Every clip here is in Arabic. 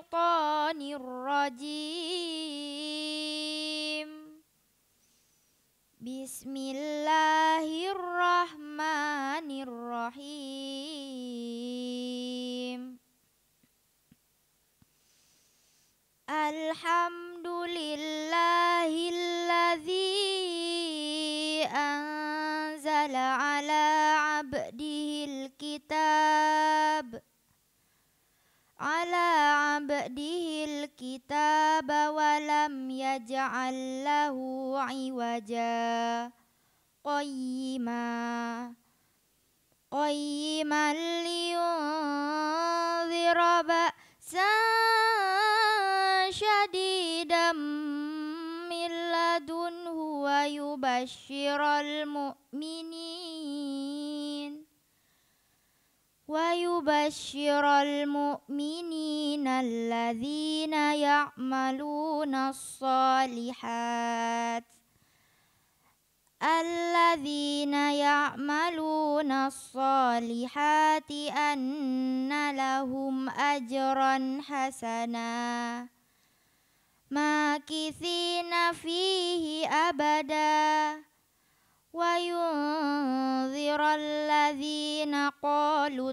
syaitanir rajim Bismillahirrahmanirrahim Alhamdulillahilladzi anzala ala abdihil kitab ala بَعْدِهِ الْكِتَابَ وَلَمْ يَجْعَلْ لَهُ عِوَجًا قَيِّمًا قَيِّمًا لِيُنذِرَ بَأْسًا شَدِيدًا مِنْ لَدُنْهُ وَيُبَشِّرَ الْمُؤْمِنِينَ يبشر المؤمنين الذين يعملون الصالحات الذين يعملون الصالحات أن لهم أجرا حسنا ماكثين فيه أبدا وينذر الذين قالوا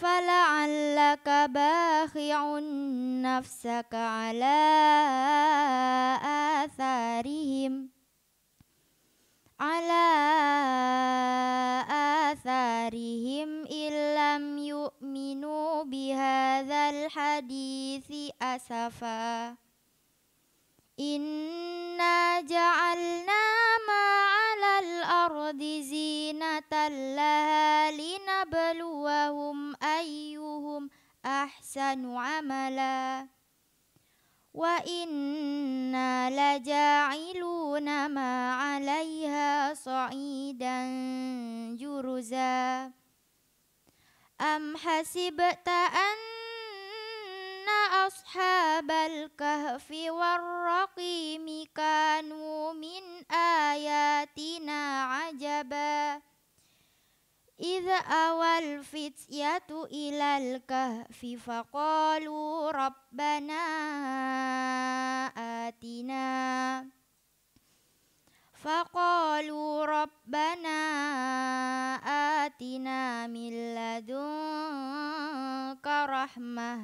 فلعلك باخع نفسك على آثارهم على آثارهم إن لم يؤمنوا بهذا الحديث أسفا إنا جعلنا ما على الأرض زينة لها لنبل ahsanu amala wa inna laja'iluna ma 'alaiha sa'idan juruza am hasibta anna ashabal kahfi warraqimi awal fitiatu ilal kahfi faqalu rabbana atina faqalu rabbana atina min ladunka rahmah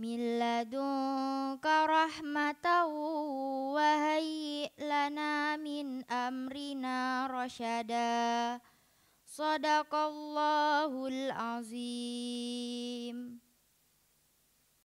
min ladunka rahmatan wa hayyi lana min amrina roshada. Sadaqallahul azim.